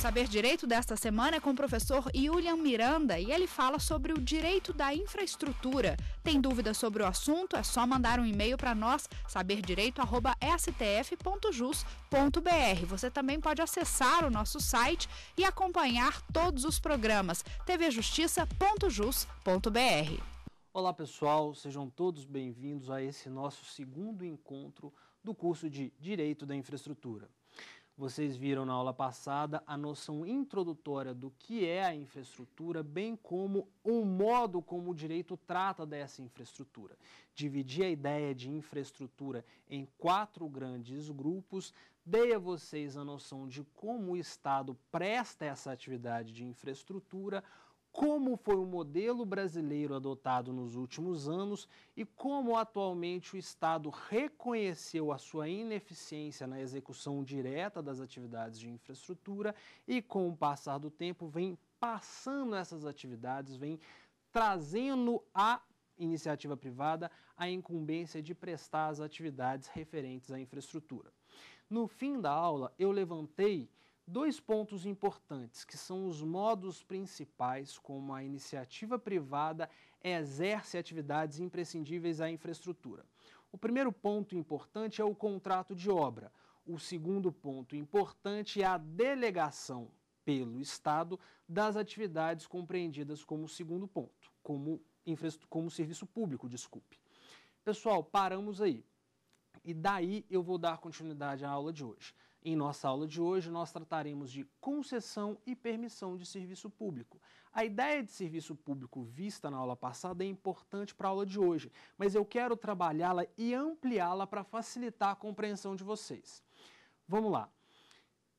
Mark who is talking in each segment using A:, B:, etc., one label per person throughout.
A: Saber Direito desta semana é com o professor Julian Miranda e ele fala sobre o direito da infraestrutura. Tem dúvidas sobre o assunto? É só mandar um e-mail para nós, saberdireito.stf.jus.br. Você também pode acessar o nosso site e acompanhar todos os programas tvjustiça.jus.br. Olá pessoal, sejam todos bem-vindos a esse nosso segundo encontro do curso de Direito da Infraestrutura. Vocês viram na aula passada a noção introdutória do que é a infraestrutura, bem como o modo como o direito trata dessa infraestrutura. Dividi a ideia de infraestrutura em quatro grandes grupos, dei a vocês a noção de como o Estado presta essa atividade de infraestrutura, como foi o modelo brasileiro adotado nos últimos anos e como atualmente o Estado reconheceu a sua ineficiência na execução direta das atividades de infraestrutura e, com o passar do tempo, vem passando essas atividades, vem trazendo a iniciativa privada a incumbência de prestar as atividades referentes à infraestrutura. No fim da aula, eu levantei dois pontos importantes, que são os modos principais como a iniciativa privada exerce atividades imprescindíveis à infraestrutura. O primeiro ponto importante é o contrato de obra. O segundo ponto importante é a delegação pelo Estado das atividades compreendidas como segundo ponto, como, como serviço público, desculpe. Pessoal, paramos aí. E daí eu vou dar continuidade à aula de hoje. Em nossa aula de hoje, nós trataremos de concessão e permissão de serviço público. A ideia de serviço público vista na aula passada é importante para a aula de hoje, mas eu quero trabalhá-la e ampliá-la para facilitar a compreensão de vocês. Vamos lá.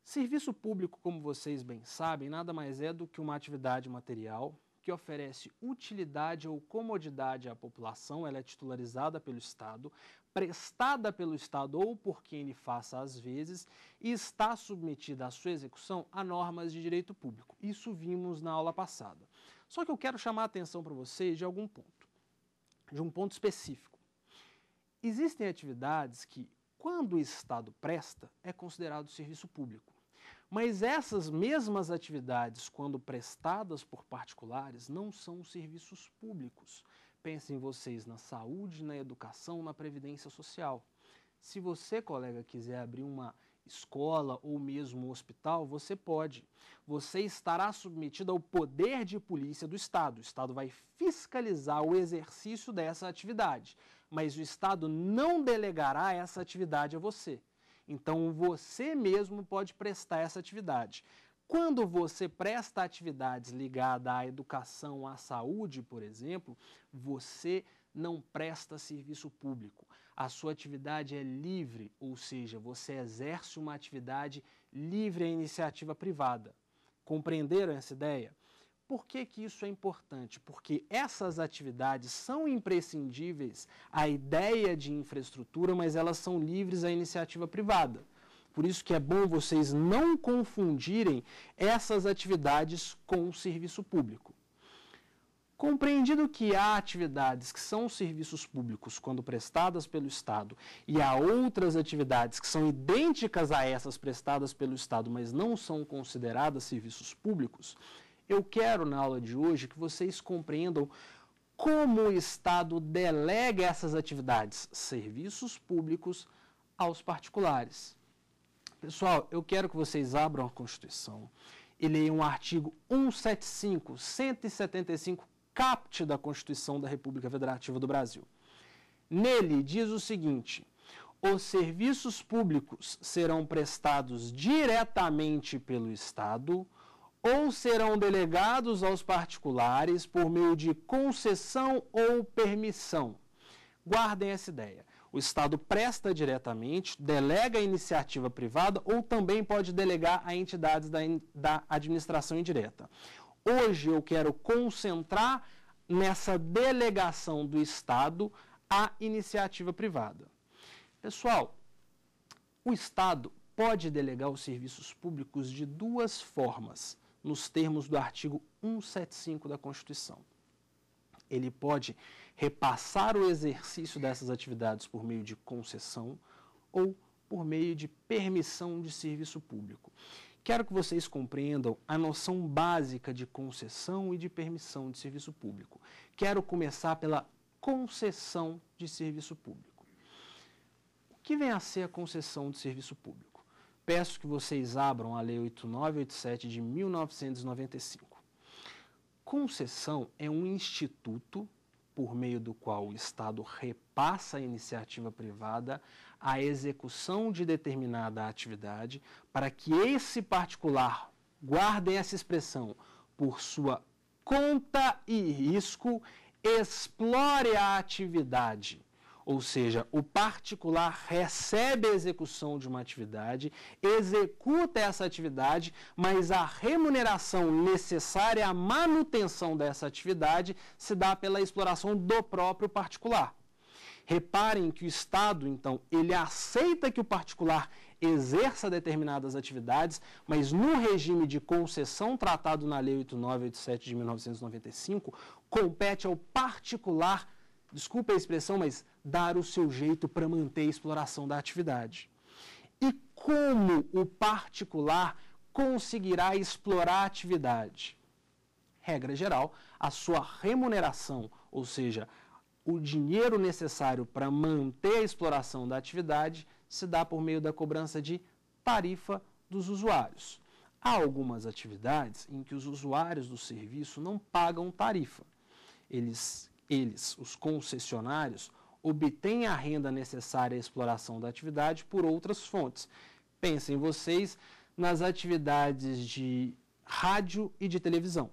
A: Serviço público, como vocês bem sabem, nada mais é do que uma atividade material que oferece utilidade ou comodidade à população, ela é titularizada pelo Estado, prestada pelo Estado ou por quem lhe faça às vezes, e está submetida à sua execução a normas de direito público. Isso vimos na aula passada. Só que eu quero chamar a atenção para vocês de algum ponto, de um ponto específico. Existem atividades que, quando o Estado presta, é considerado serviço público. Mas essas mesmas atividades, quando prestadas por particulares, não são serviços públicos. Pensem vocês na saúde, na educação, na previdência social. Se você, colega, quiser abrir uma escola ou mesmo um hospital, você pode. Você estará submetido ao poder de polícia do Estado. O Estado vai fiscalizar o exercício dessa atividade, mas o Estado não delegará essa atividade a você. Então você mesmo pode prestar essa atividade. Quando você presta atividades ligadas à educação, à saúde, por exemplo, você não presta serviço público. A sua atividade é livre, ou seja, você exerce uma atividade livre à iniciativa privada. Compreenderam essa ideia? Por que, que isso é importante? Porque essas atividades são imprescindíveis à ideia de infraestrutura, mas elas são livres à iniciativa privada. Por isso que é bom vocês não confundirem essas atividades com o serviço público. Compreendido que há atividades que são serviços públicos quando prestadas pelo Estado e há outras atividades que são idênticas a essas prestadas pelo Estado, mas não são consideradas serviços públicos, eu quero na aula de hoje que vocês compreendam como o Estado delega essas atividades, serviços públicos, aos particulares. Pessoal, eu quero que vocês abram a Constituição e leiam o artigo 175, 175 caput da Constituição da República Federativa do Brasil. Nele diz o seguinte: os serviços públicos serão prestados diretamente pelo Estado ou serão delegados aos particulares por meio de concessão ou permissão. Guardem essa ideia. O Estado presta diretamente, delega a iniciativa privada ou também pode delegar a entidades da, da administração indireta. Hoje eu quero concentrar nessa delegação do Estado à iniciativa privada. Pessoal, o Estado pode delegar os serviços públicos de duas formas: nos termos do artigo 175 da Constituição. Ele pode repassar o exercício dessas atividades por meio de concessão ou por meio de permissão de serviço público. Quero que vocês compreendam a noção básica de concessão e de permissão de serviço público. Quero começar pela concessão de serviço público. O que vem a ser a concessão de serviço público? peço que vocês abram a Lei 8987 de 1995. Concessão é um instituto por meio do qual o Estado repassa à iniciativa privada a execução de determinada atividade para que esse particular, guardem essa expressão, por sua conta e risco, explore a atividade ou seja, o particular recebe a execução de uma atividade, executa essa atividade, mas a remuneração necessária à manutenção dessa atividade se dá pela exploração do próprio particular. Reparem que o Estado, então, ele aceita que o particular exerça determinadas atividades, mas no regime de concessão tratado na Lei 8987 de 1995, compete ao particular, desculpa a expressão, mas dar o seu jeito para manter a exploração da atividade. E como o particular conseguirá explorar a atividade? Regra geral, a sua remuneração, ou seja, o dinheiro necessário para manter a exploração da atividade, se dá por meio da cobrança de tarifa dos usuários. Há algumas atividades em que os usuários do serviço não pagam tarifa. Eles, eles os concessionários, obtêm a renda necessária à exploração da atividade por outras fontes. Pensem vocês nas atividades de rádio e de televisão.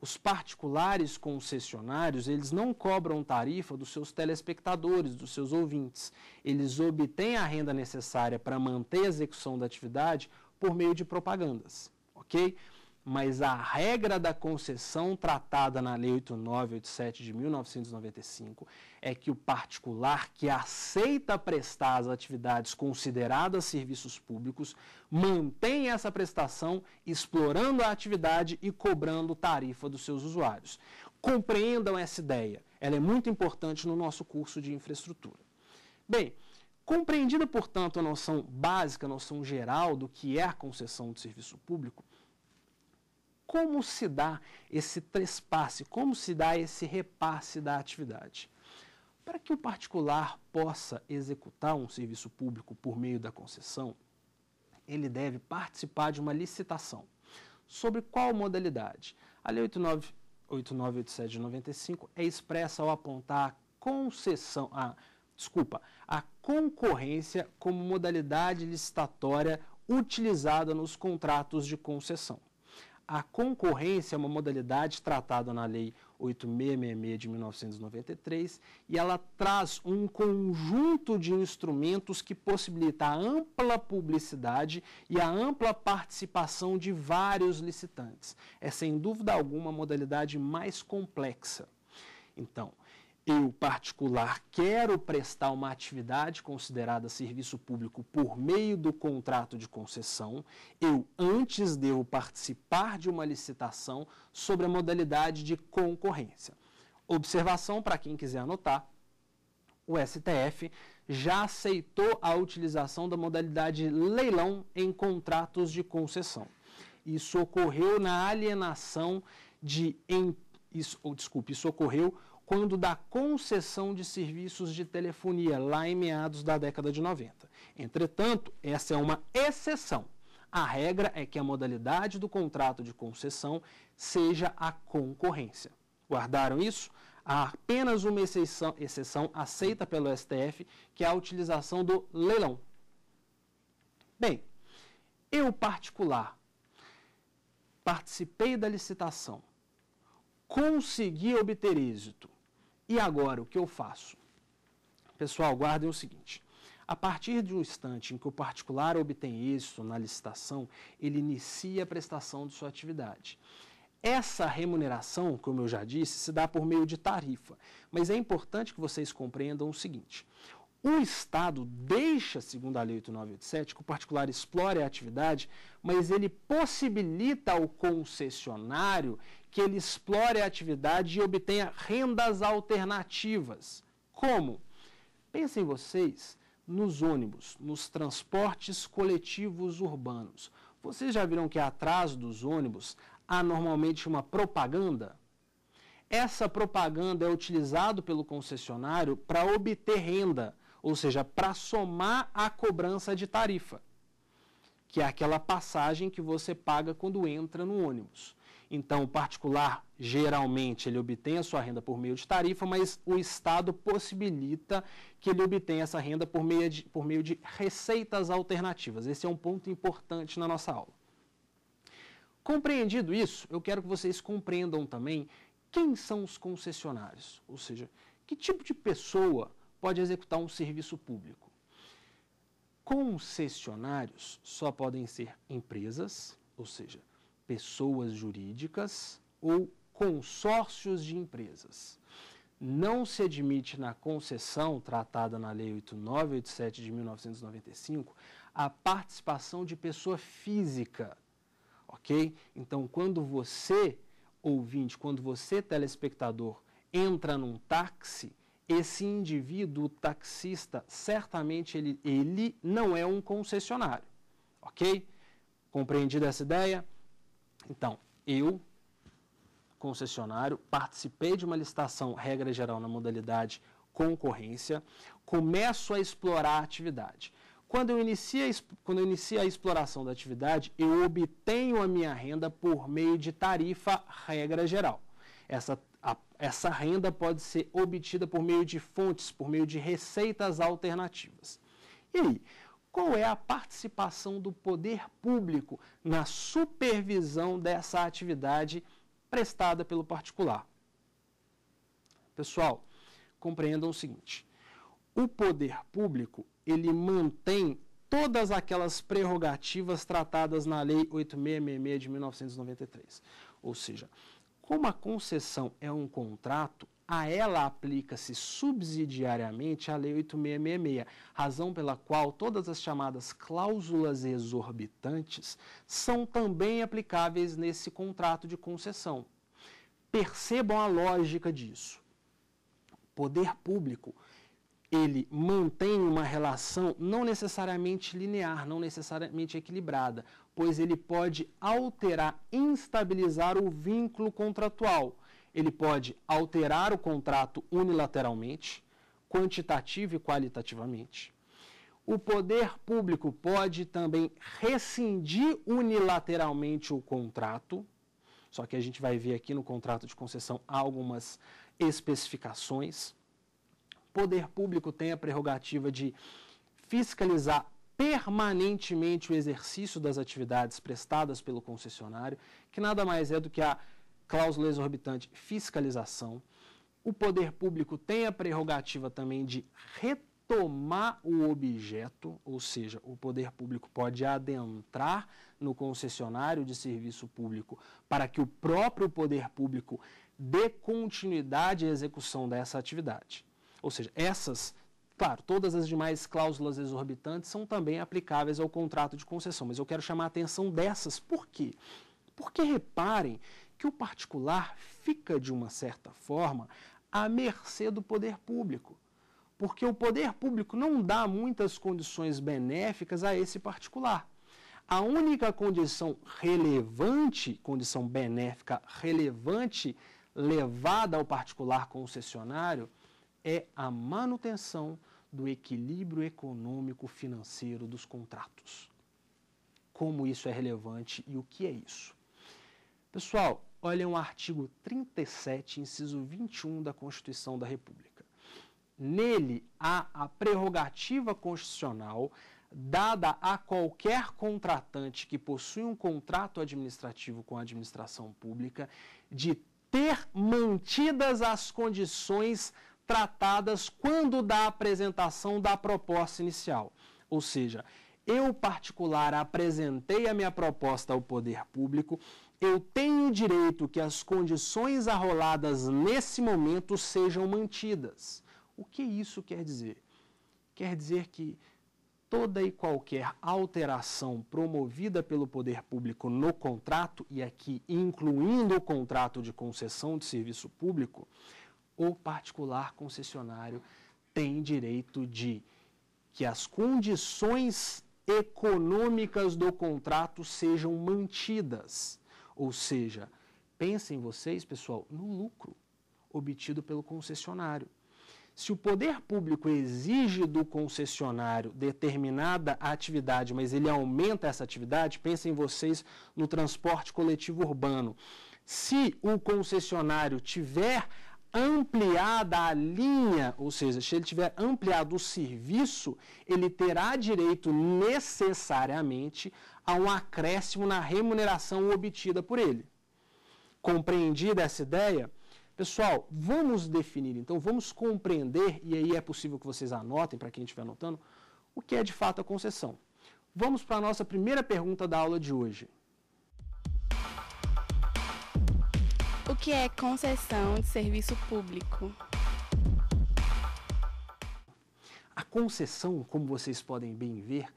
A: Os particulares concessionários, eles não cobram tarifa dos seus telespectadores, dos seus ouvintes. Eles obtêm a renda necessária para manter a execução da atividade por meio de propagandas, ok? mas a regra da concessão tratada na Lei 8987 de 1995 é que o particular que aceita prestar as atividades consideradas serviços públicos mantém essa prestação explorando a atividade e cobrando tarifa dos seus usuários. Compreendam essa ideia, ela é muito importante no nosso curso de infraestrutura. Bem, compreendida, portanto, a noção básica, a noção geral do que é a concessão de serviço público, como se dá esse trespasse, como se dá esse repasse da atividade. Para que o particular possa executar um serviço público por meio da concessão, ele deve participar de uma licitação. Sobre qual modalidade? A Lei 8987 de 95 é expressa ao apontar a concessão, a, desculpa, a concorrência como modalidade licitatória utilizada nos contratos de concessão. A concorrência é uma modalidade tratada na Lei 8666 de 1993 e ela traz um conjunto de instrumentos que possibilita a ampla publicidade e a ampla participação de vários licitantes. É sem dúvida alguma a modalidade mais complexa. Então, eu, particular, quero prestar uma atividade considerada serviço público por meio do contrato de concessão, eu antes devo participar de uma licitação sobre a modalidade de concorrência. Observação para quem quiser anotar: o STF já aceitou a utilização da modalidade leilão em contratos de concessão. Isso ocorreu na alienação de. Em, isso, ou, desculpe, isso ocorreu quando da concessão de serviços de telefonia, lá em meados da década de 90. Entretanto, essa é uma exceção. A regra é que a modalidade do contrato de concessão seja a concorrência. Guardaram isso? Há apenas uma exceção, exceção aceita pelo STF, que é a utilização do leilão. Bem, eu particular participei da licitação, consegui obter êxito e agora, o que eu faço? Pessoal, guardem o seguinte. A partir de um instante em que o particular obtém isso na licitação, ele inicia a prestação de sua atividade. Essa remuneração, como eu já disse, se dá por meio de tarifa, mas é importante que vocês compreendam o seguinte: o Estado deixa, segundo a Lei 8987, que o particular explore a atividade, mas ele possibilita ao concessionário que ele explore a atividade e obtenha rendas alternativas. Como? Pensem vocês nos ônibus, nos transportes coletivos urbanos. Vocês já viram que atrás dos ônibus há normalmente uma propaganda? Essa propaganda é utilizada pelo concessionário para obter renda ou seja, para somar a cobrança de tarifa, que é aquela passagem que você paga quando entra no ônibus. Então, o particular, geralmente, ele obtém a sua renda por meio de tarifa, mas o Estado possibilita que ele obtenha essa renda por meio de, por meio de receitas alternativas. Esse é um ponto importante na nossa aula. Compreendido isso, eu quero que vocês compreendam também quem são os concessionários, ou seja, que tipo de pessoa pode executar um serviço público. Concessionários só podem ser empresas, ou seja, pessoas jurídicas ou consórcios de empresas. Não se admite na concessão tratada na Lei 8987 de 1995 a participação de pessoa física, ok? Então, quando você, ouvinte, quando você, telespectador, entra num táxi, esse indivíduo taxista, certamente ele, ele não é um concessionário. Ok? Compreendida essa ideia? Então, eu, concessionário, participei de uma licitação, regra geral, na modalidade concorrência, começo a explorar a atividade. Quando eu, inicio a, quando eu inicio a exploração da atividade, eu obtenho a minha renda por meio de tarifa regra geral. Essa essa renda pode ser obtida por meio de fontes, por meio de receitas alternativas. E aí, qual é a participação do poder público na supervisão dessa atividade prestada pelo particular? Pessoal, compreendam o seguinte: o poder público ele mantém todas aquelas prerrogativas tratadas na Lei 8666 de 1993. Ou seja, como a concessão é um contrato, a ela aplica-se subsidiariamente a Lei 8666, razão pela qual todas as chamadas cláusulas exorbitantes são também aplicáveis nesse contrato de concessão. Percebam a lógica disso. O poder público ele mantém uma relação não necessariamente linear, não necessariamente equilibrada, pois ele pode alterar, instabilizar o vínculo contratual. Ele pode alterar o contrato unilateralmente, quantitativo e qualitativamente. O poder público pode também rescindir unilateralmente o contrato, só que a gente vai ver aqui no contrato de concessão algumas especificações poder público tem a prerrogativa de fiscalizar permanentemente o exercício das atividades prestadas pelo concessionário, que nada mais é do que a cláusula exorbitante fiscalização. O poder público tem a prerrogativa também de retomar o objeto, ou seja, o poder público pode adentrar no concessionário de serviço público para que o próprio poder público dê continuidade à execução dessa atividade. Ou seja, essas, claro, todas as demais cláusulas exorbitantes são também aplicáveis ao contrato de concessão, mas eu quero chamar a atenção dessas. Por quê? Porque reparem que o particular fica, de uma certa forma, à mercê do poder público. Porque o poder público não dá muitas condições benéficas a esse particular. A única condição relevante, condição benéfica relevante, levada ao particular concessionário, é a manutenção do equilíbrio econômico financeiro dos contratos. Como isso é relevante e o que é isso? Pessoal, olhem o artigo 37, inciso 21 da Constituição da República. Nele há a prerrogativa constitucional dada a qualquer contratante que possui um contrato administrativo com a administração pública de ter mantidas as condições tratadas quando da apresentação da proposta inicial. Ou seja, eu particular apresentei a minha proposta ao poder público, eu tenho o direito que as condições arroladas nesse momento sejam mantidas. O que isso quer dizer? Quer dizer que toda e qualquer alteração promovida pelo poder público no contrato, e aqui incluindo o contrato de concessão de serviço público, o particular concessionário tem direito de que as condições econômicas do contrato sejam mantidas. Ou seja, pensem vocês, pessoal, no lucro obtido pelo concessionário. Se o poder público exige do concessionário determinada atividade, mas ele aumenta essa atividade, pensem vocês no transporte coletivo urbano. Se o concessionário tiver ampliada a linha, ou seja, se ele tiver ampliado o serviço, ele terá direito necessariamente a um acréscimo na remuneração obtida por ele. Compreendida essa ideia? Pessoal, vamos definir, então vamos compreender, e aí é possível que vocês anotem, para quem estiver anotando, o que é de fato a concessão. Vamos para a nossa primeira pergunta da aula de hoje. que é concessão de serviço público? A concessão, como vocês podem bem ver,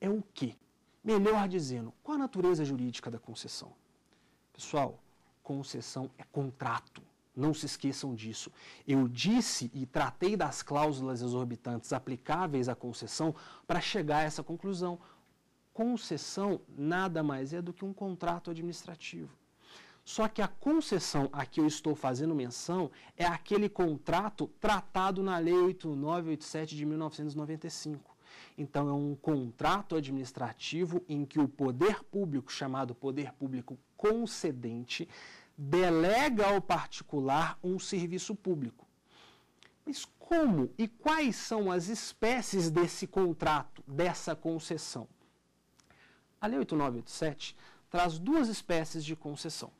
A: é o quê? Melhor dizendo, qual a natureza jurídica da concessão? Pessoal, concessão é contrato. Não se esqueçam disso. Eu disse e tratei das cláusulas exorbitantes aplicáveis à concessão para chegar a essa conclusão. Concessão nada mais é do que um contrato administrativo. Só que a concessão a que eu estou fazendo menção é aquele contrato tratado na Lei 8987 de 1995. Então, é um contrato administrativo em que o poder público, chamado poder público concedente, delega ao particular um serviço público. Mas como e quais são as espécies desse contrato, dessa concessão? A Lei 8987 traz duas espécies de concessão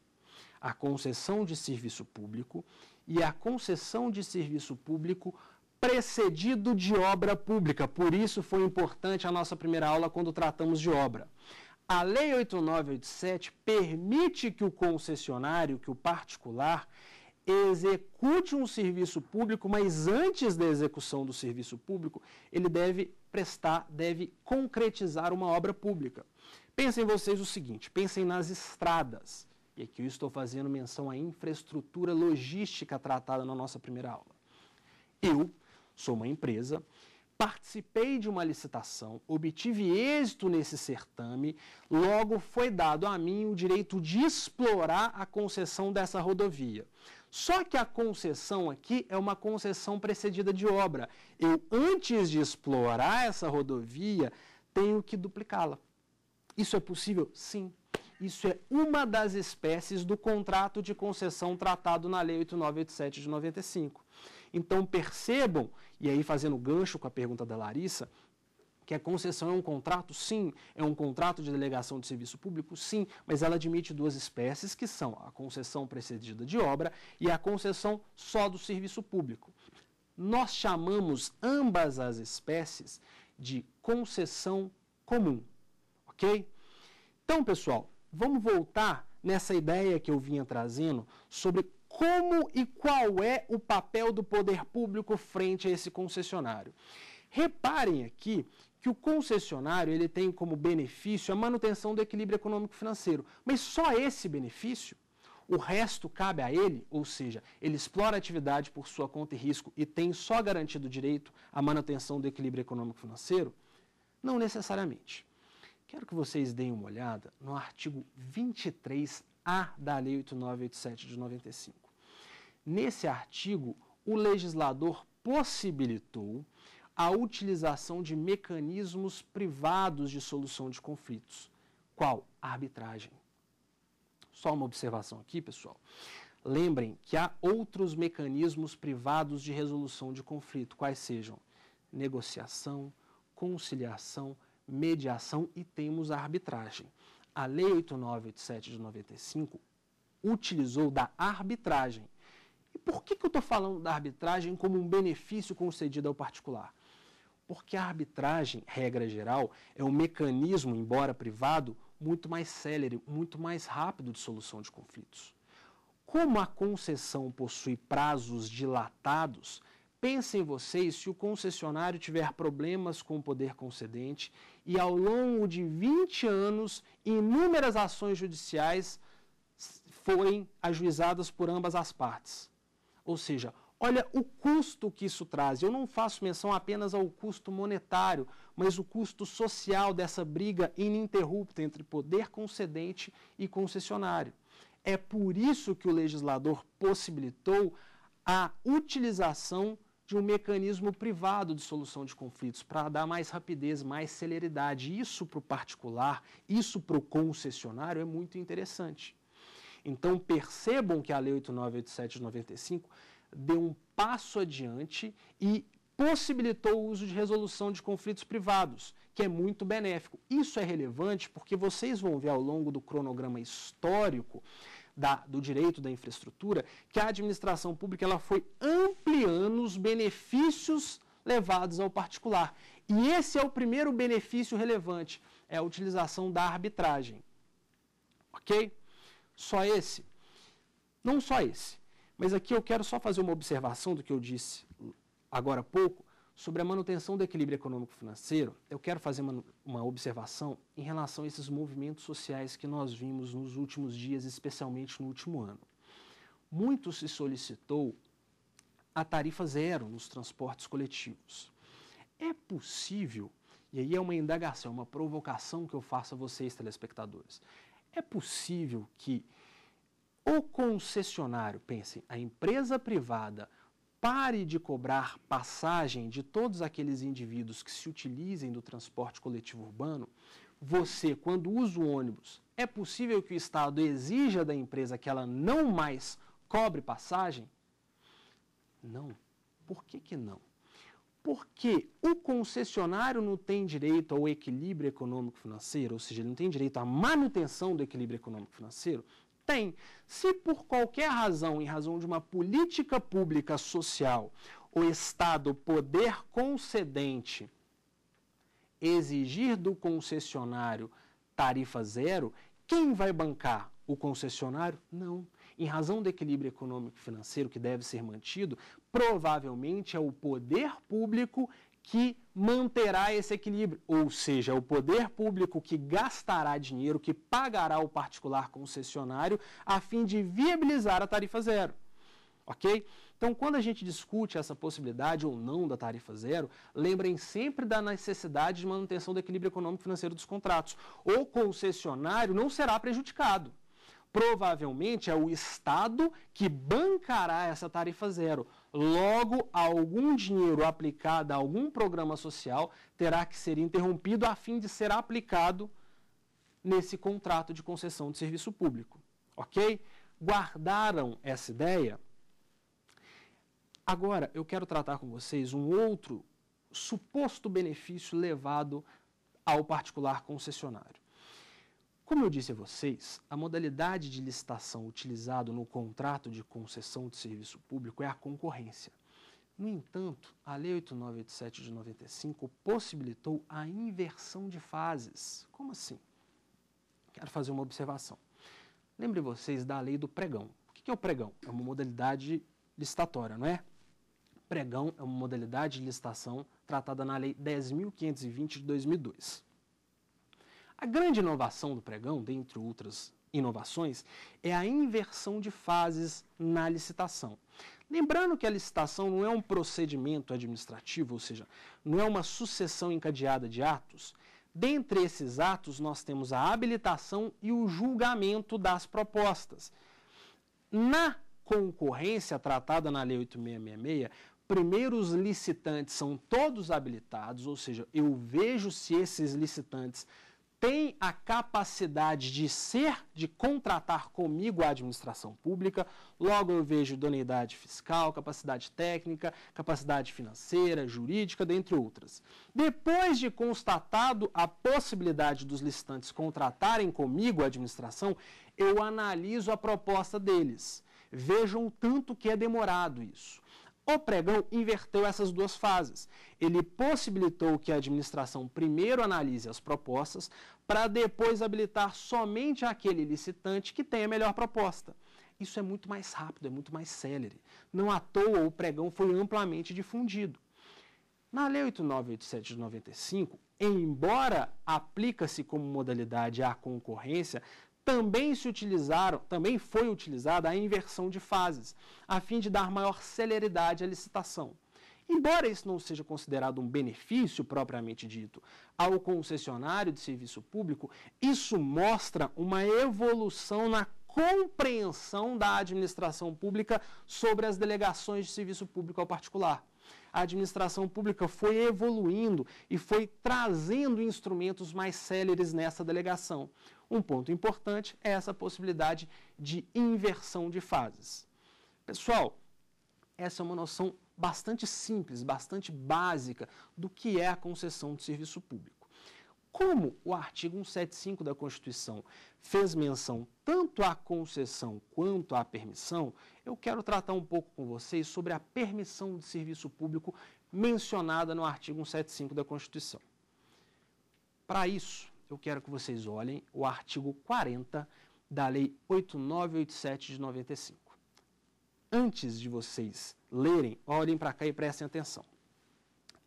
A: a concessão de serviço público e a concessão de serviço público precedido de obra pública. Por isso foi importante a nossa primeira aula quando tratamos de obra. A Lei 8987 permite que o concessionário, que o particular, execute um serviço público, mas antes da execução do serviço público, ele deve prestar, deve concretizar uma obra pública. Pensem vocês o seguinte, pensem nas estradas. E aqui eu estou fazendo menção à infraestrutura logística tratada na nossa primeira aula. Eu sou uma empresa, participei de uma licitação, obtive êxito nesse certame, logo foi dado a mim o direito de explorar a concessão dessa rodovia. Só que a concessão aqui é uma concessão precedida de obra. Eu, antes de explorar essa rodovia, tenho que duplicá-la. Isso é possível? Sim. Isso é uma das espécies do contrato de concessão tratado na Lei 8987 de 95. Então percebam, e aí fazendo gancho com a pergunta da Larissa, que a concessão é um contrato? Sim. É um contrato de delegação de serviço público? Sim. Mas ela admite duas espécies, que são a concessão precedida de obra e a concessão só do serviço público. Nós chamamos ambas as espécies de concessão comum, ok? Então, pessoal, vamos voltar nessa ideia que eu vinha trazendo sobre como e qual é o papel do poder público frente a esse concessionário. Reparem aqui que o concessionário ele tem como benefício a manutenção do equilíbrio econômico financeiro, mas só esse benefício? O resto cabe a ele, ou seja, ele explora a atividade por sua conta e risco e tem só garantido direito à manutenção do equilíbrio econômico financeiro? Não necessariamente. Quero que vocês deem uma olhada no artigo 23A da Lei 8987 de 95. Nesse artigo, o legislador possibilitou a utilização de mecanismos privados de solução de conflitos, qual a arbitragem. Só uma observação aqui, pessoal. Lembrem que há outros mecanismos privados de resolução de conflito, quais sejam negociação, conciliação, mediação e temos a arbitragem. A Lei 8987 de 95 utilizou da arbitragem. E por que, que eu estou falando da arbitragem como um benefício concedido ao particular? Porque a arbitragem, regra geral, é um mecanismo, embora privado, muito mais célere, muito mais rápido de solução de conflitos. Como a concessão possui prazos dilatados, pensem vocês se o concessionário tiver problemas com o poder concedente e ao longo de 20 anos, inúmeras ações judiciais foram ajuizadas por ambas as partes. Ou seja, olha o custo que isso traz. Eu não faço menção apenas ao custo monetário, mas o custo social dessa briga ininterrupta entre poder concedente e concessionário. É por isso que o legislador possibilitou a utilização de um mecanismo privado de solução de conflitos para dar mais rapidez, mais celeridade. Isso para o particular, isso para o concessionário é muito interessante. Então percebam que a Lei 8987 de 95 deu um passo adiante e possibilitou o uso de resolução de conflitos privados, que é muito benéfico. Isso é relevante porque vocês vão ver ao longo do cronograma histórico da, do direito da infraestrutura, que a administração pública ela foi ampliando os benefícios levados ao particular. E esse é o primeiro benefício relevante, é a utilização da arbitragem. Ok? Só esse? Não só esse. Mas aqui eu quero só fazer uma observação do que eu disse agora há pouco, sobre a manutenção do equilíbrio econômico-financeiro, eu quero fazer uma, uma, observação em relação a esses movimentos sociais que nós vimos nos últimos dias, especialmente no último ano. Muito se solicitou a tarifa zero nos transportes coletivos. É possível, e aí é uma indagação, uma provocação que eu faço a vocês, telespectadores, é possível que o concessionário, pensem, a empresa privada, pare de cobrar passagem de todos aqueles indivíduos que se utilizem do transporte coletivo urbano, você, quando usa o ônibus, é possível que o Estado exija da empresa que ela não mais cobre passagem? Não. Por que, que não? Porque o concessionário não tem direito ao equilíbrio econômico financeiro, ou seja, ele não tem direito à manutenção do equilíbrio econômico financeiro, tem. Se por qualquer razão, em razão de uma política pública social, o Estado, poder concedente, exigir do concessionário tarifa zero, quem vai bancar? O concessionário? Não. Em razão do equilíbrio econômico-financeiro que deve ser mantido, provavelmente é o poder público que manterá esse equilíbrio, ou seja, o poder público que gastará dinheiro, que pagará o particular concessionário, a fim de viabilizar a tarifa zero. Ok? Então, quando a gente discute essa possibilidade ou não da tarifa zero, lembrem sempre da necessidade de manutenção do equilíbrio econômico financeiro dos contratos. O concessionário não será prejudicado. Provavelmente é o Estado que bancará essa tarifa zero. Logo, algum dinheiro aplicado a algum programa social terá que ser interrompido a fim de ser aplicado nesse contrato de concessão de serviço público. Ok? Guardaram essa ideia? Agora, eu quero tratar com vocês um outro suposto benefício levado ao particular concessionário. Como eu disse a vocês, a modalidade de licitação utilizada no contrato de concessão de serviço público é a concorrência. No entanto, a Lei 8987 de 95 possibilitou a inversão de fases. Como assim? Quero fazer uma observação. Lembre vocês da lei do pregão. O que é o pregão? É uma modalidade licitatória, não é? Pregão é uma modalidade de licitação tratada na Lei 10.520 de 2002. A grande inovação do pregão, dentre outras inovações, é a inversão de fases na licitação. Lembrando que a licitação não é um procedimento administrativo, ou seja, não é uma sucessão encadeada de atos. Dentre esses atos, nós temos a habilitação e o julgamento das propostas. Na concorrência tratada na Lei 8666, primeiro os licitantes são todos habilitados, ou seja, eu vejo se esses licitantes tem a capacidade de ser, de contratar comigo a administração pública, logo eu vejo idoneidade fiscal, capacidade técnica, capacidade financeira, jurídica, dentre outras. Depois de constatado a possibilidade dos licitantes contratarem comigo a administração, eu analiso a proposta deles. Vejam o tanto que é demorado isso. O pregão inverteu essas duas fases. Ele possibilitou que a administração primeiro analise as propostas, para depois habilitar somente aquele licitante que tem a melhor proposta. Isso é muito mais rápido, é muito mais célere. Não à toa o pregão foi amplamente difundido. Na Lei 8987 de 95, embora aplica-se como modalidade à concorrência, também se utilizaram, também foi utilizada a inversão de fases, a fim de dar maior celeridade à licitação. Embora isso não seja considerado um benefício propriamente dito ao concessionário de serviço público, isso mostra uma evolução na compreensão da administração pública sobre as delegações de serviço público ao particular. A administração pública foi evoluindo e foi trazendo instrumentos mais céleres nessa delegação. Um ponto importante é essa possibilidade de inversão de fases. Pessoal, essa é uma noção bastante simples, bastante básica do que é a concessão de serviço público. Como o artigo 175 da Constituição fez menção tanto à concessão quanto à permissão, eu quero tratar um pouco com vocês sobre a permissão de serviço público mencionada no artigo 175 da Constituição. Para isso, eu quero que vocês olhem o artigo 40 da Lei 8987 de 95. Antes de vocês lerem, olhem para cá e prestem atenção.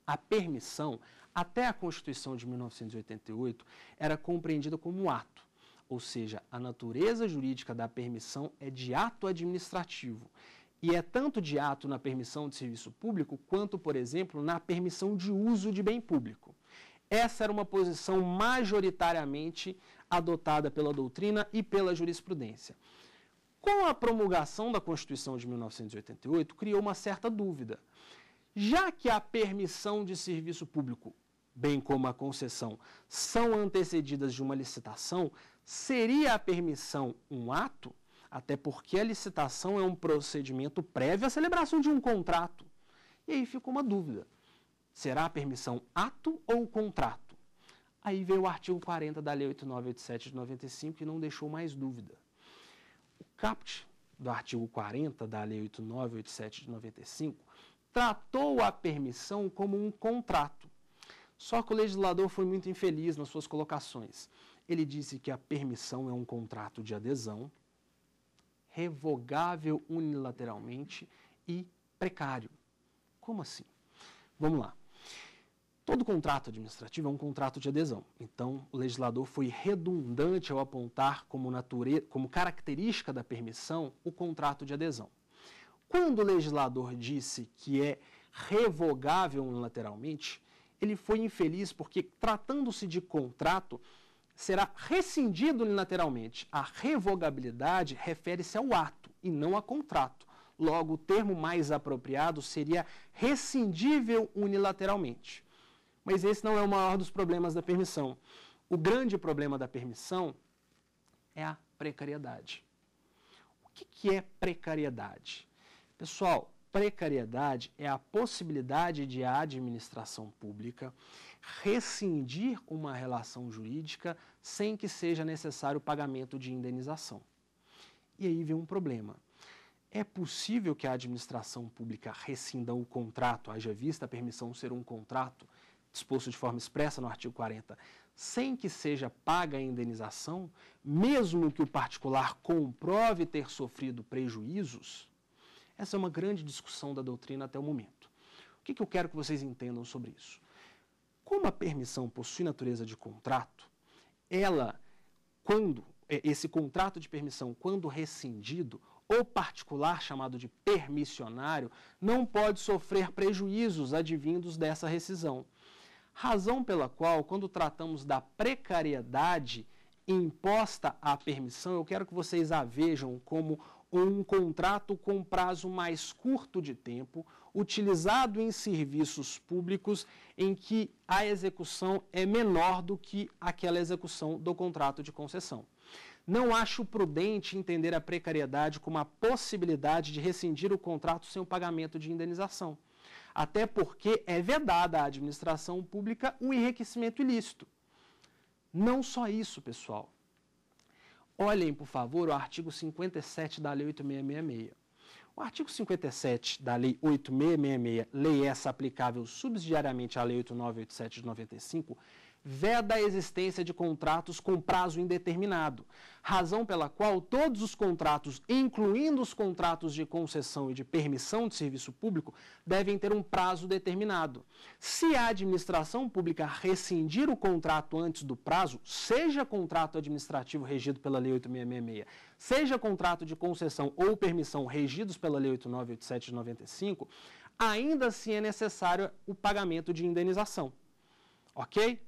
A: A permissão, até a Constituição de 1988, era compreendida como ato, ou seja, a natureza jurídica da permissão é de ato administrativo. E é tanto de ato na permissão de serviço público quanto, por exemplo, na permissão de uso de bem público. Essa era uma posição majoritariamente adotada pela doutrina e pela jurisprudência. Com a promulgação da Constituição de 1988, criou uma certa dúvida. Já que a permissão de serviço público, bem como a concessão, são antecedidas de uma licitação, seria a permissão um ato? Até porque a licitação é um procedimento prévio à celebração de um contrato. E aí ficou uma dúvida. Será a permissão ato ou contrato? Aí veio o artigo 40 da Lei 8987 de 95 que não deixou mais dúvida. O caput do artigo 40 da Lei 8987 de 95 tratou a permissão como um contrato. Só que o legislador foi muito infeliz nas suas colocações. Ele disse que a permissão é um contrato de adesão, revogável unilateralmente e precário. Como assim? Vamos lá. Todo contrato administrativo é um contrato de adesão. Então, o legislador foi redundante ao apontar como, como característica da permissão o contrato de adesão. Quando o legislador disse que é revogável unilateralmente, ele foi infeliz porque, tratando-se de contrato, será rescindido unilateralmente. A revogabilidade refere-se ao ato e não a contrato. Logo, o termo mais apropriado seria rescindível unilateralmente. Mas esse não é o maior dos problemas da permissão. O grande problema da permissão é a precariedade. O que, que é precariedade? Pessoal, precariedade é a possibilidade de a administração pública rescindir uma relação jurídica sem que seja necessário o pagamento de indenização. E aí vem um problema. É possível que a administração pública rescinda o contrato, haja vista a permissão ser um contrato disposto de forma expressa no artigo 40, sem que seja paga a indenização, mesmo que o particular comprove ter sofrido prejuízos, essa é uma grande discussão da doutrina até o momento. O que, que eu quero que vocês entendam sobre isso? Como a permissão possui natureza de contrato, ela, quando é, esse contrato de permissão, quando rescindido, o particular chamado de permissionário não pode sofrer prejuízos advindos dessa rescisão razão pela qual, quando tratamos da precariedade imposta à permissão, eu quero que vocês a vejam como um contrato com prazo mais curto de tempo, utilizado em serviços públicos em que a execução é menor do que aquela execução do contrato de concessão. Não acho prudente entender a precariedade como a possibilidade de rescindir o contrato sem o pagamento de indenização até porque é vedada à administração pública o enriquecimento ilícito. Não só isso, pessoal. Olhem, por favor, o artigo 57 da Lei 8666. O artigo 57 da Lei 8666, lei essa aplicável subsidiariamente à Lei 8987 de 95, veda a existência de contratos com prazo indeterminado, razão pela qual todos os contratos, incluindo os contratos de concessão e de permissão de serviço público, devem ter um prazo determinado. Se a administração pública rescindir o contrato antes do prazo, seja contrato administrativo regido pela Lei 8666, seja contrato de concessão ou permissão regidos pela Lei 8987 de 95, ainda assim é necessário o pagamento de indenização. Ok?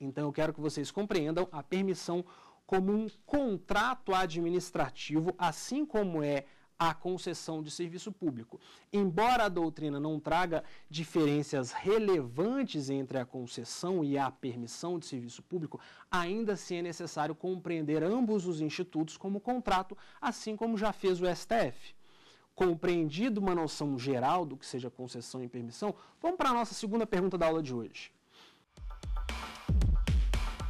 A: Então eu quero que vocês compreendam a permissão como um contrato administrativo, assim como é a concessão de serviço público. Embora a doutrina não traga diferenças relevantes entre a concessão e a permissão de serviço público, ainda assim é necessário compreender ambos os institutos como contrato, assim como já fez o STF. Compreendido uma noção geral do que seja concessão e permissão, vamos para a nossa segunda pergunta da aula de hoje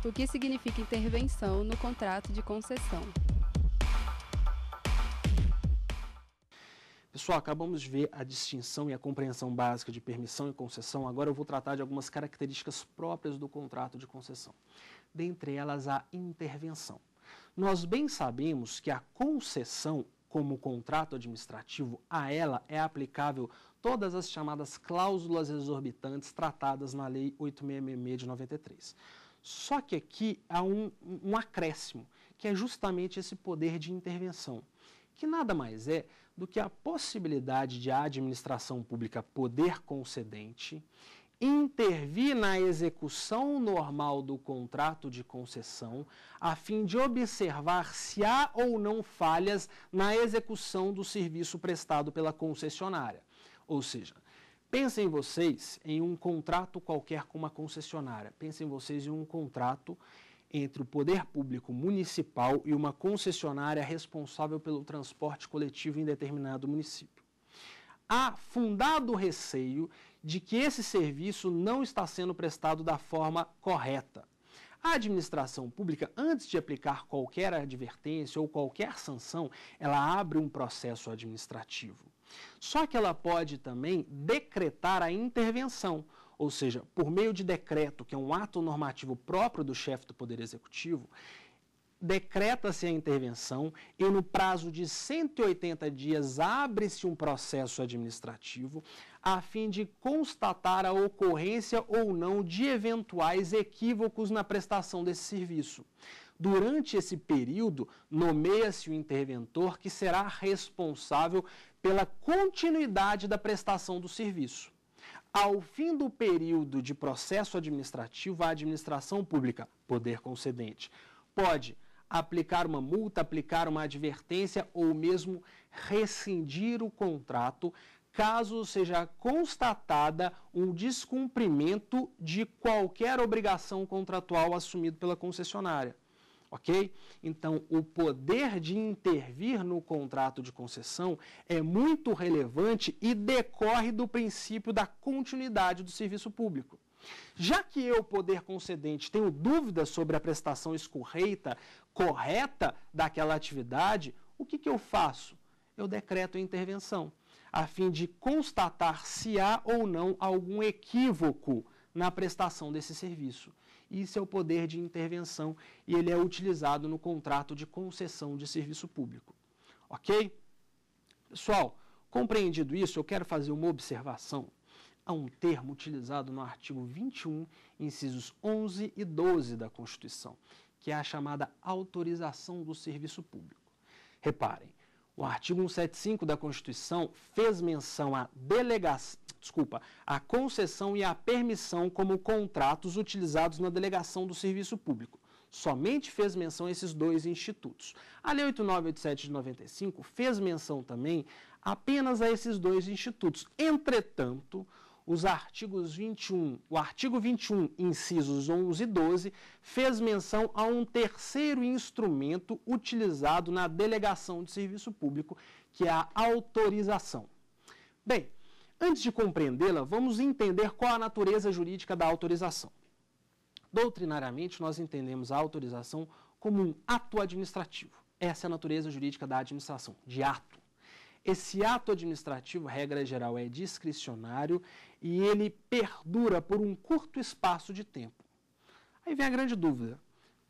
A: o que significa intervenção no contrato de concessão. Pessoal, acabamos de ver a distinção e a compreensão básica de permissão e concessão. Agora eu vou tratar de algumas características próprias do contrato de concessão. Dentre elas, a intervenção. Nós bem sabemos que a concessão, como contrato administrativo, a ela é aplicável todas as chamadas cláusulas exorbitantes tratadas na Lei 8666 de 93. Só que aqui há um, um acréscimo, que é justamente esse poder de intervenção, que nada mais é do que a possibilidade de a administração pública poder concedente intervir na execução normal do contrato de concessão a fim de observar se há ou não falhas na execução do serviço prestado pela concessionária. Ou seja, Pensem vocês em um contrato qualquer com uma concessionária. Pensem vocês em um contrato entre o poder público municipal e uma concessionária responsável pelo transporte coletivo em determinado município. Há fundado receio de que esse serviço não está sendo prestado da forma correta. A administração pública, antes de aplicar qualquer advertência ou qualquer sanção, ela abre um processo administrativo. Só que ela pode também decretar a intervenção, ou seja, por meio de decreto, que é um ato normativo próprio do chefe do Poder Executivo, decreta-se a intervenção e no prazo de 180 dias abre-se um processo administrativo a fim de constatar a ocorrência ou não de eventuais equívocos na prestação desse serviço. Durante esse período, nomeia-se o interventor que será responsável pela continuidade da prestação do serviço. Ao fim do período de processo administrativo, a administração pública, poder concedente, pode aplicar uma multa, aplicar uma advertência ou mesmo rescindir o contrato caso seja constatada um descumprimento de qualquer obrigação contratual assumido pela concessionária ok? Então, o poder de intervir no contrato de concessão é muito relevante e decorre do princípio da continuidade do serviço público. Já que eu, poder concedente, tenho dúvidas sobre a prestação escorreita correta daquela atividade, o que, que eu faço? Eu decreto a intervenção, a fim de constatar se há ou não algum equívoco na prestação desse serviço e seu poder de intervenção, e ele é utilizado no contrato de concessão de serviço público. Ok? Pessoal, compreendido isso, eu quero fazer uma observação a um termo utilizado no artigo 21, incisos 11 e 12 da Constituição, que é a chamada autorização do serviço público. Reparem, o artigo 175 da Constituição fez menção à delegação, desculpa, à concessão e à permissão como contratos utilizados na delegação do serviço público. Somente fez menção a esses dois institutos. A Lei 8987 de 95 fez menção também apenas a esses dois institutos. Entretanto, os artigos 21, o artigo 21, incisos 11 e 12, fez menção a um terceiro instrumento utilizado na delegação de serviço público, que é a autorização. Bem, antes de compreendê-la, vamos entender qual a natureza jurídica da autorização. Doutrinariamente, nós entendemos a autorização como um ato administrativo. Essa é a natureza jurídica da administração, de ato. Esse ato administrativo, regra geral, é discricionário e ele perdura por um curto espaço de tempo. Aí vem a grande dúvida: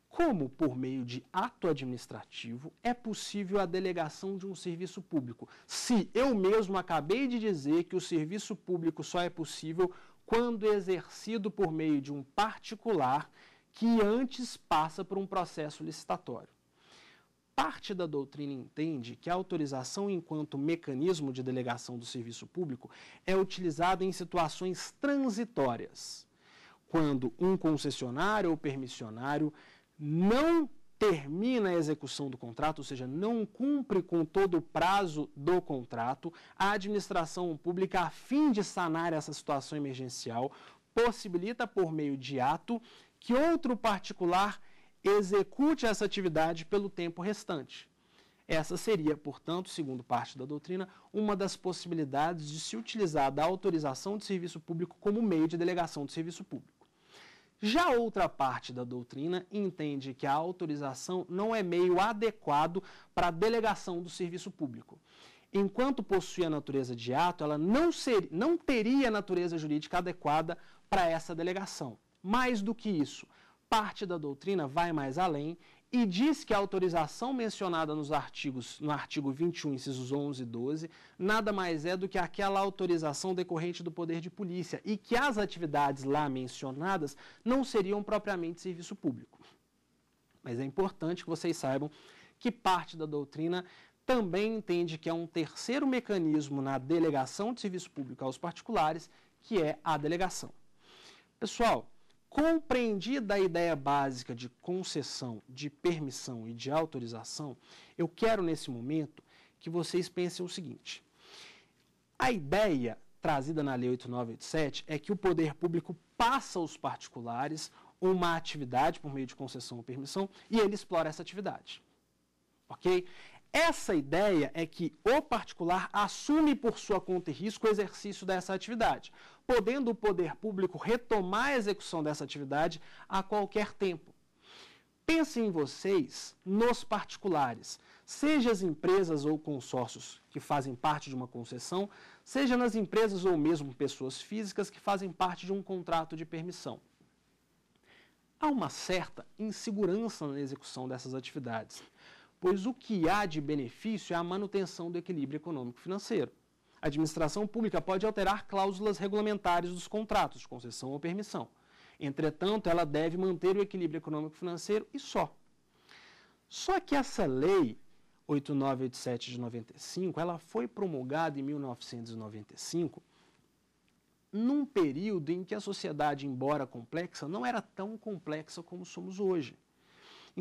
A: como, por meio de ato administrativo, é possível a delegação de um serviço público, se eu mesmo acabei de dizer que o serviço público só é possível quando exercido por meio de um particular que antes passa por um processo licitatório? parte da doutrina entende que a autorização enquanto mecanismo de delegação do serviço público é utilizada em situações transitórias, quando um concessionário ou permissionário não termina a execução do contrato, ou seja, não cumpre com todo o prazo do contrato, a administração pública, a fim de sanar essa situação emergencial, possibilita por meio de ato que outro particular execute essa atividade pelo tempo restante. Essa seria, portanto, segundo parte da doutrina, uma das possibilidades de se utilizar da autorização de serviço público como meio de delegação de serviço público. Já outra parte da doutrina entende que a autorização não é meio adequado para a delegação do serviço público. Enquanto possui a natureza de ato, ela não, ser, não teria a natureza jurídica adequada para essa delegação. Mais do que isso, parte da doutrina vai mais além e diz que a autorização mencionada nos artigos, no artigo 21, incisos 11 e 12, nada mais é do que aquela autorização decorrente do poder de polícia e que as atividades lá mencionadas não seriam propriamente serviço público. Mas é importante que vocês saibam que parte da doutrina também entende que é um terceiro mecanismo na delegação de serviço público aos particulares, que é a delegação. Pessoal, Compreendida a ideia básica de concessão, de permissão e de autorização, eu quero nesse momento que vocês pensem o seguinte: a ideia trazida na Lei 8987 é que o poder público passa aos particulares uma atividade por meio de concessão ou permissão e ele explora essa atividade. Ok? Essa ideia é que o particular assume por sua conta e risco o exercício dessa atividade podendo o poder público retomar a execução dessa atividade a qualquer tempo. Pensem em vocês, nos particulares, seja as empresas ou consórcios que fazem parte de uma concessão, seja nas empresas ou mesmo pessoas físicas que fazem parte de um contrato de permissão. Há uma certa insegurança na execução dessas atividades, pois o que há de benefício é a manutenção do equilíbrio econômico-financeiro. A administração pública pode alterar cláusulas regulamentares dos contratos, concessão ou permissão. Entretanto, ela deve manter o equilíbrio econômico-financeiro e só. Só que essa lei 8987 de 95, ela foi promulgada em 1995, num período em que a sociedade, embora complexa, não era tão complexa como somos hoje.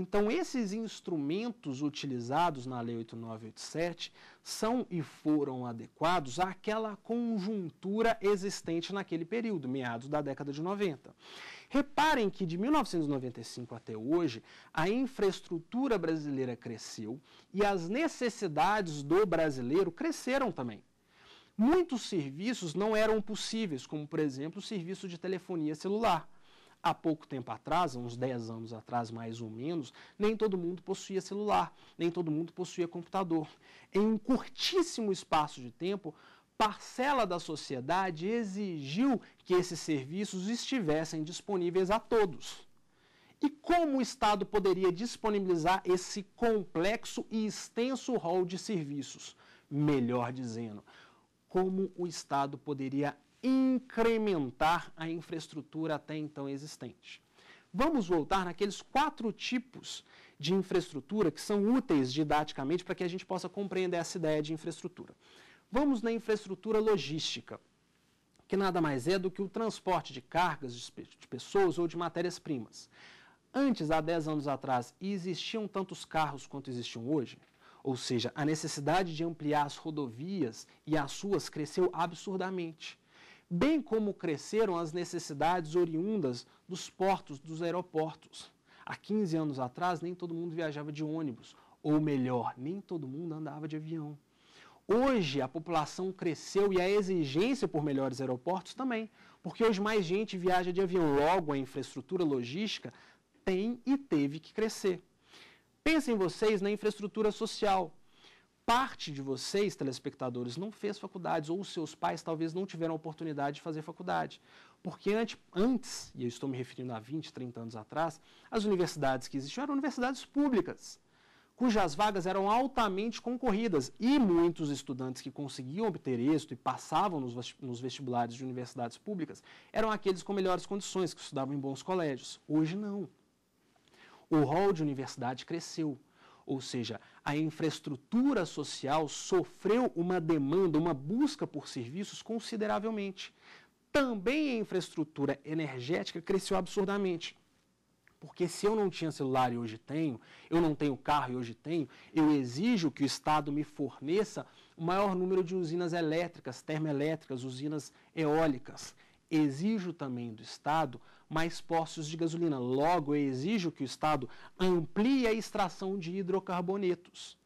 A: Então, esses instrumentos utilizados na Lei 8987 são e foram adequados àquela conjuntura existente naquele período, meados da década de 90. Reparem que de 1995 até hoje, a infraestrutura brasileira cresceu e as necessidades do brasileiro cresceram também. Muitos serviços não eram possíveis, como por exemplo o serviço de telefonia celular. Há pouco tempo atrás, uns 10 anos atrás mais ou menos, nem todo mundo possuía celular, nem todo mundo possuía computador. Em um curtíssimo espaço de tempo, parcela da sociedade exigiu que esses serviços estivessem disponíveis a todos. E como o Estado poderia disponibilizar esse complexo e extenso rol de serviços? Melhor dizendo, como o Estado poderia incrementar a infraestrutura até então existente. Vamos voltar naqueles quatro tipos de infraestrutura que são úteis didaticamente para que a gente possa compreender essa ideia de infraestrutura. Vamos na infraestrutura logística, que nada mais é do que o transporte de cargas, de pessoas ou de matérias-primas. Antes, há 10 anos atrás, existiam tantos carros quanto existiam hoje? Ou seja, a necessidade de ampliar as rodovias e as suas cresceu absurdamente bem como cresceram as necessidades oriundas dos portos, dos aeroportos. Há 15 anos atrás, nem todo mundo viajava de ônibus, ou melhor, nem todo mundo andava de avião. Hoje a população cresceu e a exigência por melhores aeroportos também, porque hoje mais gente viaja de avião, logo a infraestrutura logística tem e teve que crescer. Pensem vocês na infraestrutura social, parte de vocês, telespectadores, não fez faculdades, ou os seus pais talvez não tiveram a oportunidade de fazer faculdade. Porque antes, e eu estou me referindo a 20, 30 anos atrás, as universidades que existiam eram universidades públicas, cujas vagas eram altamente concorridas. E muitos estudantes que conseguiam obter êxito e passavam nos vestibulares de universidades públicas eram aqueles com melhores condições, que estudavam em bons colégios. Hoje não. O rol de universidade cresceu. Ou seja, a infraestrutura social sofreu uma demanda, uma busca por serviços consideravelmente. Também a infraestrutura energética cresceu absurdamente. Porque se eu não tinha celular e hoje tenho, eu não tenho carro e hoje tenho, eu exijo que o Estado me forneça o maior número de usinas elétricas, termoelétricas, usinas eólicas. Exijo também do Estado mais postos de gasolina. Logo, eu exijo que o Estado amplie a extração de hidrocarbonetos.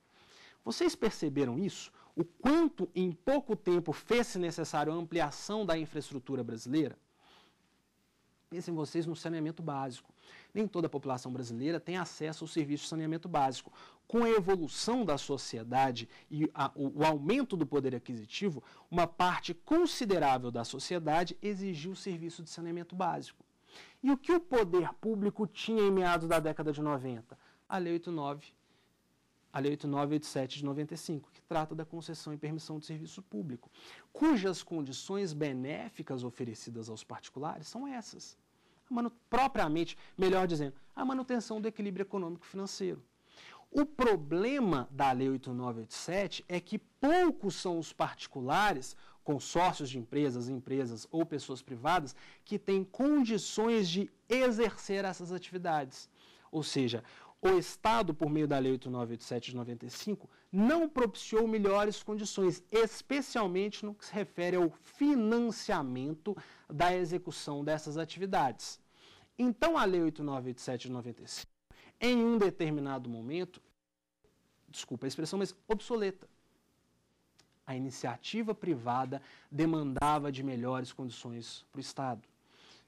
A: Vocês perceberam isso? O quanto em pouco tempo fez-se necessário a ampliação da infraestrutura brasileira? Pensem vocês no saneamento básico. Nem toda a população brasileira tem acesso ao serviço de saneamento básico. Com a evolução da sociedade e a, o, o aumento do poder aquisitivo, uma parte considerável da sociedade exigiu o serviço de saneamento básico. E o que o poder público tinha em meados da década de 90? A Lei 89, a Lei 8987 de 95, que trata da concessão e permissão de serviço público, cujas condições benéficas oferecidas aos particulares são essas. propriamente, melhor dizendo, a manutenção do equilíbrio econômico-financeiro. O problema da Lei 8987 é que poucos são os particulares consórcios de empresas, empresas ou pessoas privadas que têm condições de exercer essas atividades. Ou seja, o Estado, por meio da Lei 8987 de 95, não propiciou melhores condições, especialmente no que se refere ao financiamento da execução dessas atividades. Então, a Lei 8987 de 95, em um determinado momento, desculpa a expressão, mas obsoleta a iniciativa privada demandava de melhores condições para o Estado,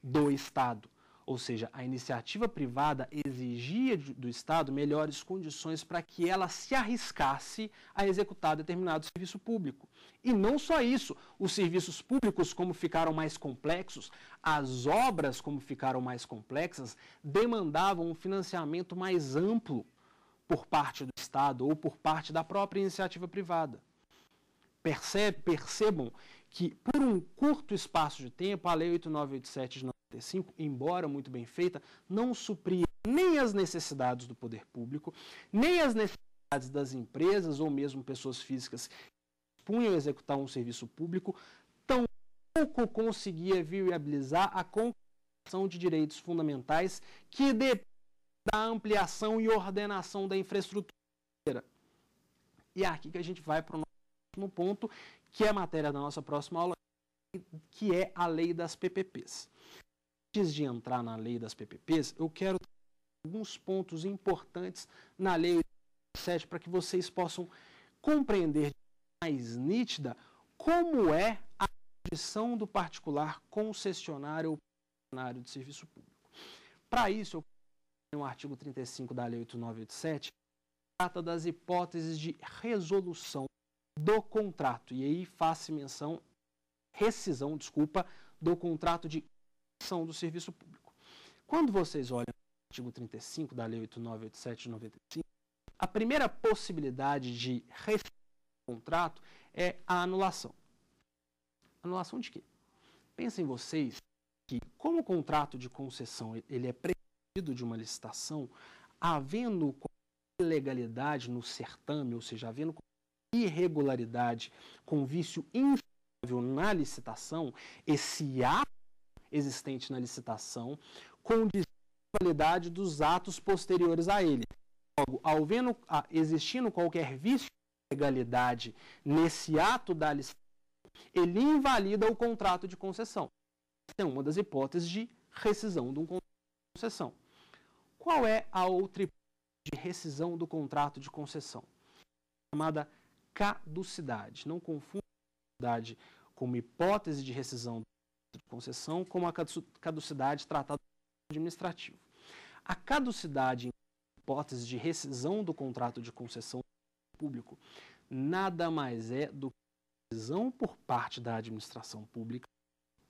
A: do Estado. Ou seja, a iniciativa privada exigia do Estado melhores condições para que ela se arriscasse a executar determinado serviço público. E não só isso, os serviços públicos, como ficaram mais complexos, as obras, como ficaram mais complexas, demandavam um financiamento mais amplo por parte do Estado ou por parte da própria iniciativa privada percebe, percebam que, por um curto espaço de tempo, a Lei 8987 de 95, embora muito bem feita, não supria nem as necessidades do poder público, nem as necessidades das empresas ou mesmo pessoas físicas que punham a executar um serviço público, tão pouco conseguia viabilizar a conquista de direitos fundamentais que dependem da ampliação e ordenação da infraestrutura. E é aqui que a gente vai para o no ponto que é a matéria da nossa próxima aula, que é a lei das PPPs. Antes de entrar na lei das PPPs, eu quero alguns pontos importantes na lei 7 para que vocês possam compreender mais nítida como é a condição do particular concessionário ou funcionário de serviço público. Para isso, eu no artigo 35 da Lei 8987, trata das hipóteses de resolução do contrato. E aí faz menção, rescisão, desculpa, do contrato de concessão do serviço público. Quando vocês olham o artigo 35 da Lei 8987 de 95, a primeira possibilidade de rescisão do contrato é a anulação. Anulação de quê? Pensem vocês que, como o contrato de concessão ele é precedido de uma licitação, havendo ilegalidade no certame, ou seja, havendo irregularidade, com vício inchavável na licitação, esse ato existente na licitação condiz a legalidade dos atos posteriores a ele. Logo, ao vendo, a, existindo qualquer vício de legalidade nesse ato da licitação, ele invalida o contrato de concessão. Essa é uma das hipóteses de rescisão de um contrato de concessão. Qual é a outra hipótese de rescisão do contrato de concessão? Chamada caducidade. Não confunda caducidade como hipótese de rescisão de concessão como a caducidade tratada administrativo. A caducidade em hipótese de rescisão do contrato de concessão público nada mais é do que a rescisão por parte da administração pública,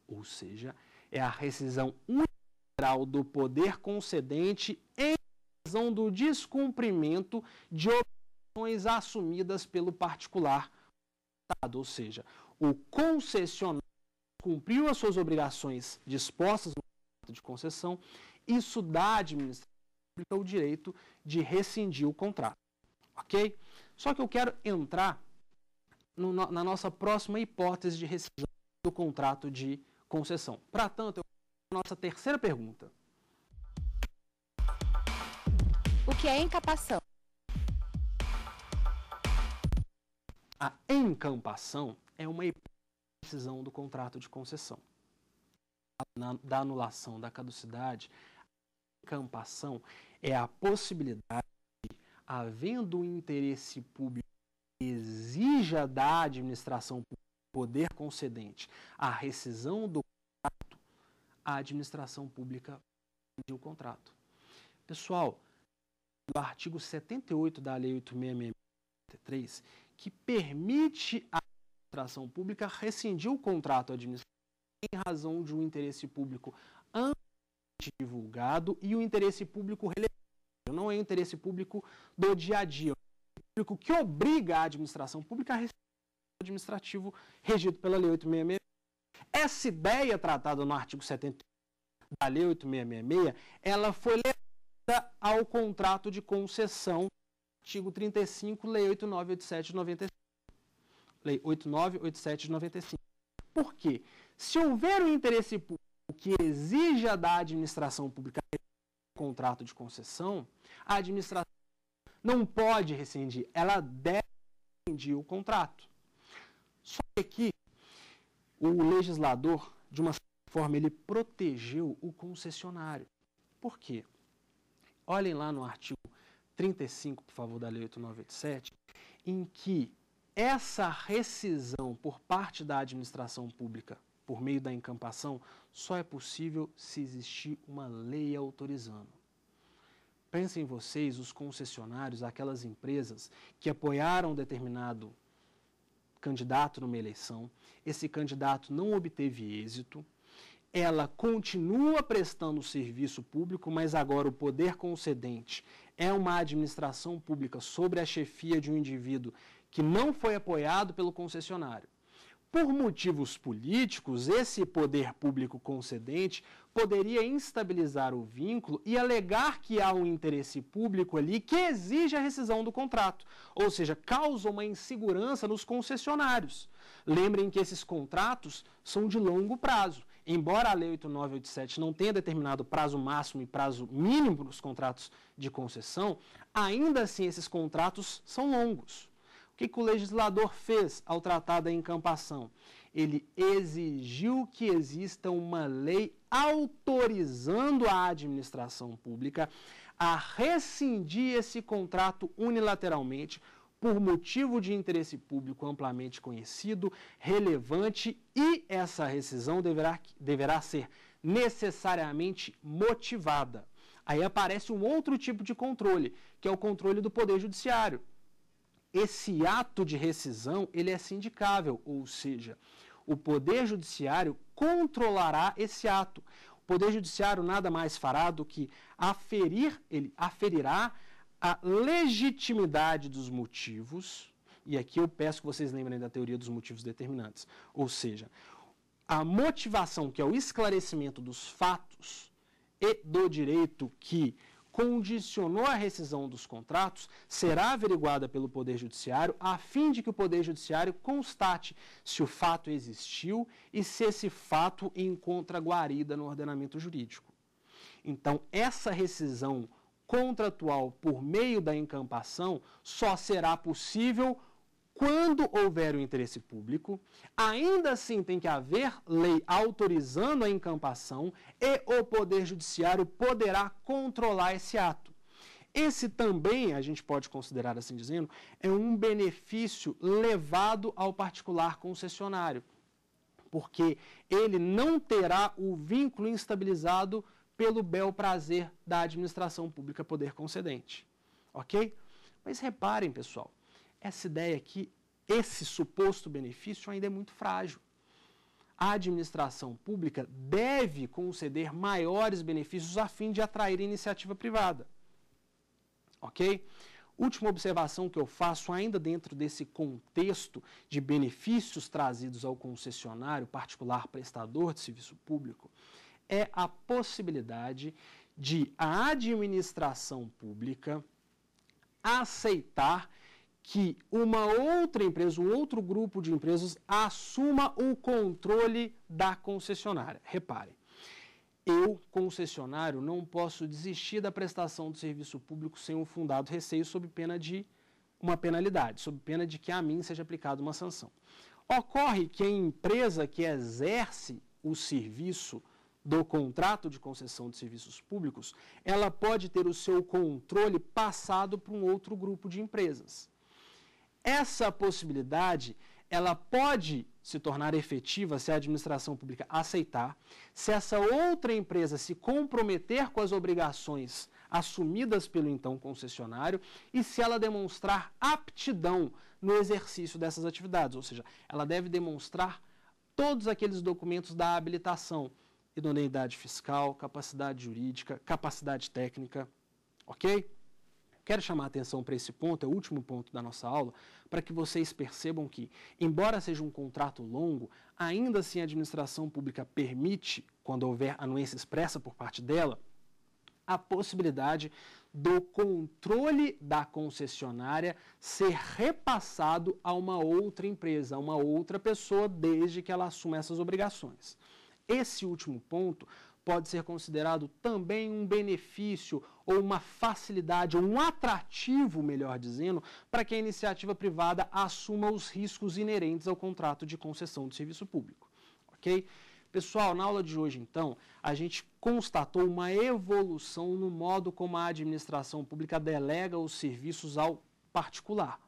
A: ou seja, é a rescisão unilateral do poder concedente em razão do descumprimento de obrigações obrigações assumidas pelo particular, ou seja, o concessionário cumpriu as suas obrigações dispostas no contrato de concessão, isso dá à administração pública o direito de rescindir o contrato, ok? Só que eu quero entrar no, na nossa próxima hipótese de rescisão do contrato de concessão. Para tanto, eu a nossa terceira pergunta. O que é incapação? A encampação é uma decisão do contrato de concessão. Na, da anulação da caducidade, a encampação é a possibilidade, de, havendo um interesse público que exija da administração pública poder concedente a rescisão do contrato, a administração pública de o contrato. Pessoal, no artigo 78 da Lei 8663, que permite à administração pública rescindir o contrato administrativo em razão de um interesse público amplamente divulgado e um interesse público relevante. Não é interesse público do dia a dia, é um público que obriga a administração pública a rescindir o administrativo regido pela Lei 866. Essa ideia tratada no artigo 70 da Lei 8666, ela foi levada ao contrato de concessão artigo 35, Lei 8987 de 95. Lei 8987 de 95. Por quê? Se houver um interesse público que exija da administração pública contrato de concessão, a administração não pode rescindir, ela deve rescindir o contrato. Só que aqui, o legislador, de uma certa forma, ele protegeu o concessionário. Por quê? Olhem lá no artigo 35, por favor, da Lei 8987, em que essa rescisão por parte da administração pública por meio da encampação só é possível se existir uma lei autorizando. Pensem vocês, os concessionários, aquelas empresas que apoiaram determinado candidato numa eleição, esse candidato não obteve êxito, ela continua prestando serviço público, mas agora o poder concedente é uma administração pública sobre a chefia de um indivíduo que não foi apoiado pelo concessionário. Por motivos políticos, esse poder público concedente poderia instabilizar o vínculo e alegar que há um interesse público ali que exige a rescisão do contrato, ou seja, causa uma insegurança nos concessionários. Lembrem que esses contratos são de longo prazo Embora a Lei 8987 não tenha determinado prazo máximo e prazo mínimo para os contratos de concessão, ainda assim esses contratos são longos. O que, que o legislador fez ao tratar da encampação? Ele exigiu que exista uma lei autorizando a administração pública a rescindir esse contrato unilateralmente por motivo de interesse público amplamente conhecido, relevante e essa rescisão deverá, deverá ser necessariamente motivada. Aí aparece um outro tipo de controle, que é o controle do Poder Judiciário. Esse ato de rescisão ele é sindicável, ou seja, o Poder Judiciário controlará esse ato. O Poder Judiciário nada mais fará do que aferir, ele aferirá a legitimidade dos motivos, e aqui eu peço que vocês lembrem da teoria dos motivos determinantes, ou seja, a motivação, que é o esclarecimento dos fatos e do direito que condicionou a rescisão dos contratos, será averiguada pelo Poder Judiciário a fim de que o Poder Judiciário constate se o fato existiu e se esse fato encontra guarida no ordenamento jurídico. Então, essa rescisão contratual por meio da encampação só será possível quando houver o interesse público, ainda assim tem que haver lei autorizando a encampação e o Poder Judiciário poderá controlar esse ato. Esse também, a gente pode considerar assim dizendo, é um benefício levado ao particular concessionário, porque ele não terá o vínculo instabilizado pelo bel prazer da administração pública poder concedente. Ok? Mas reparem, pessoal, essa ideia aqui, esse suposto benefício ainda é muito frágil. A administração pública deve conceder maiores benefícios a fim de atrair iniciativa privada. Ok? Última observação que eu faço, ainda dentro desse contexto de benefícios trazidos ao concessionário particular prestador de serviço público, é a possibilidade de a administração pública aceitar que uma outra empresa, um outro grupo de empresas assuma o controle da concessionária. Reparem, eu, concessionário, não posso desistir da prestação do serviço público sem um fundado receio sob pena de uma penalidade, sob pena de que a mim seja aplicada uma sanção. Ocorre que a empresa que exerce o serviço do contrato de concessão de serviços públicos, ela pode ter o seu controle passado para um outro grupo de empresas. Essa possibilidade, ela pode se tornar efetiva se a administração pública aceitar, se essa outra empresa se comprometer com as obrigações assumidas pelo então concessionário e se ela demonstrar aptidão no exercício dessas atividades, ou seja, ela deve demonstrar todos aqueles documentos da habilitação, idoneidade fiscal, capacidade jurídica, capacidade técnica, ok? Quero chamar a atenção para esse ponto, é o último ponto da nossa aula, para que vocês percebam que, embora seja um contrato longo, ainda assim a administração pública permite, quando houver anuência expressa por parte dela, a possibilidade do controle da concessionária ser repassado a uma outra empresa, a uma outra pessoa, desde que ela assuma essas obrigações. Esse último ponto pode ser considerado também um benefício ou uma facilidade, ou um atrativo, melhor dizendo, para que a iniciativa privada assuma os riscos inerentes ao contrato de concessão de serviço público. Ok? Pessoal, na aula de hoje, então, a gente constatou uma evolução no modo como a administração pública delega os serviços ao particular.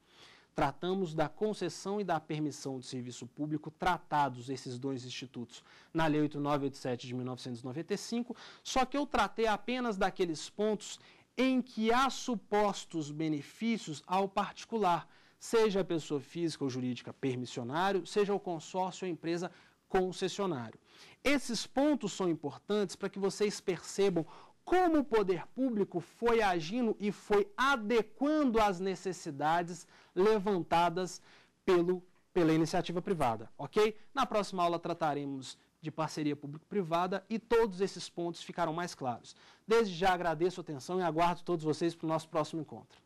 A: Tratamos da concessão e da permissão de serviço público tratados esses dois institutos na Lei 8987 de 1995, só que eu tratei apenas daqueles pontos em que há supostos benefícios ao particular, seja a pessoa física ou jurídica permissionário, seja o consórcio ou empresa concessionário. Esses pontos são importantes para que vocês percebam como o poder público foi agindo e foi adequando as necessidades levantadas pelo, pela iniciativa privada, ok? Na próxima aula trataremos de parceria público-privada e todos esses pontos ficaram mais claros. Desde já agradeço a atenção e aguardo todos vocês para o nosso próximo encontro.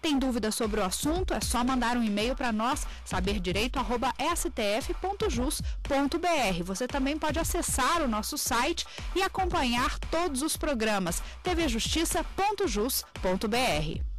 A: Tem dúvidas sobre o assunto? É só mandar um e-mail para nós, saberdireito.stf.jus.br. Você também pode acessar o nosso site e acompanhar todos os programas tvjustiça.jus.br.